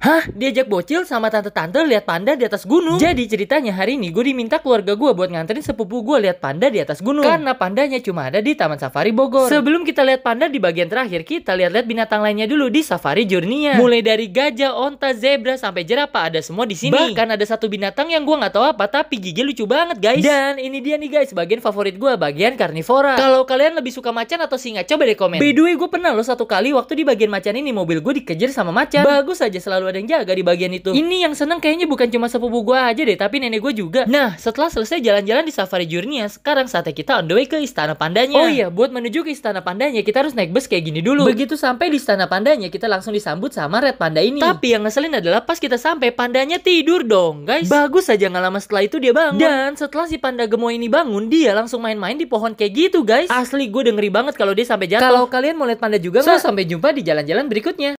Hah? Diajak bocil sama tante-tante lihat panda di atas gunung. Jadi ceritanya hari ini gue diminta keluarga gue buat nganterin sepupu gue lihat panda di atas gunung. Karena pandanya cuma ada di Taman Safari Bogor. Sebelum kita lihat panda di bagian terakhir, kita lihat-lihat binatang lainnya dulu di Safari Jurnia. Mulai dari gajah, onta, zebra sampai jerapah ada semua di sini. Bahkan ada satu binatang yang gue nggak tahu apa tapi gigi lucu banget guys. Dan ini dia nih guys bagian favorit gue bagian karnivora. Kalau kalian lebih suka macan atau singa coba deh komen. By the way gue pernah loh satu kali waktu di bagian macan ini mobil gue dikejar sama macan. Bagus aja selalu ada yang jaga di bagian itu. Ini yang seneng kayaknya bukan cuma sepupu gue aja deh, tapi nenek gue juga. Nah, setelah selesai jalan-jalan di safari journey sekarang saatnya kita on the way ke istana pandanya. Oh iya, buat menuju ke istana pandanya kita harus naik bus kayak gini dulu. Begitu sampai di istana pandanya kita langsung disambut sama red panda ini. Tapi yang ngeselin adalah pas kita sampai pandanya tidur dong, guys. Bagus aja nggak lama setelah itu dia bangun. Dan setelah si panda gemoy ini bangun, dia langsung main-main di pohon kayak gitu, guys. Asli gue dengeri banget kalau dia sampai jatuh. Kalau kalian mau lihat panda juga, so, sampai jumpa di jalan-jalan berikutnya.